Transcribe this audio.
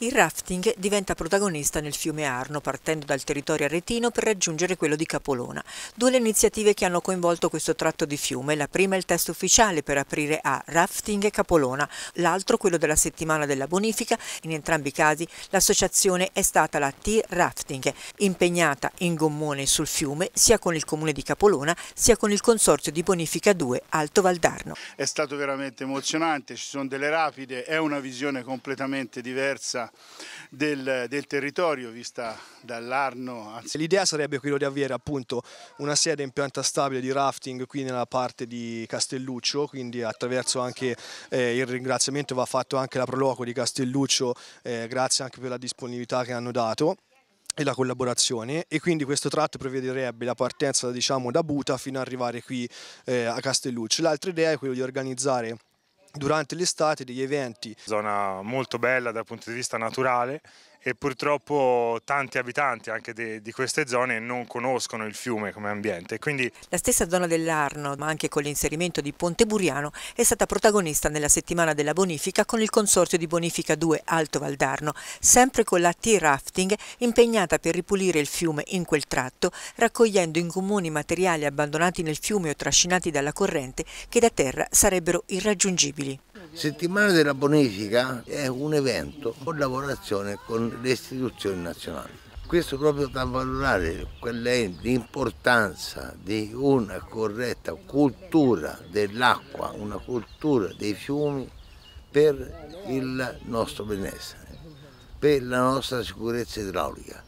Il rafting diventa protagonista nel fiume Arno, partendo dal territorio aretino per raggiungere quello di Capolona. Due le iniziative che hanno coinvolto questo tratto di fiume, la prima è il test ufficiale per aprire a Rafting Capolona, l'altro quello della settimana della bonifica. In entrambi i casi l'associazione è stata la T-Rafting, impegnata in gommone sul fiume sia con il comune di Capolona sia con il consorzio di bonifica 2 Alto Valdarno. È stato veramente emozionante, ci sono delle rapide, è una visione completamente diversa del, del territorio vista dall'Arno. L'idea sarebbe quello di avere appunto una sede in pianta stabile di rafting qui nella parte di Castelluccio, quindi attraverso anche eh, il ringraziamento va fatto anche la proloquo di Castelluccio, eh, grazie anche per la disponibilità che hanno dato e la collaborazione e quindi questo tratto prevederebbe la partenza diciamo da Buta fino ad arrivare qui eh, a Castelluccio. L'altra idea è quella di organizzare durante l'estate degli eventi. Zona molto bella dal punto di vista naturale e purtroppo tanti abitanti anche de, di queste zone non conoscono il fiume come ambiente. Quindi... La stessa zona dell'Arno, ma anche con l'inserimento di Ponte Buriano, è stata protagonista nella settimana della bonifica con il Consorzio di Bonifica 2 Alto Valdarno, sempre con la T-Rafting impegnata per ripulire il fiume in quel tratto, raccogliendo in comuni materiali abbandonati nel fiume o trascinati dalla corrente che da terra sarebbero irraggiungibili disponibili. Settimana della bonifica è un evento in collaborazione con le istituzioni nazionali. Questo proprio da valutare quella è l'importanza di una corretta cultura dell'acqua, una cultura dei fiumi per il nostro benessere, per la nostra sicurezza idraulica.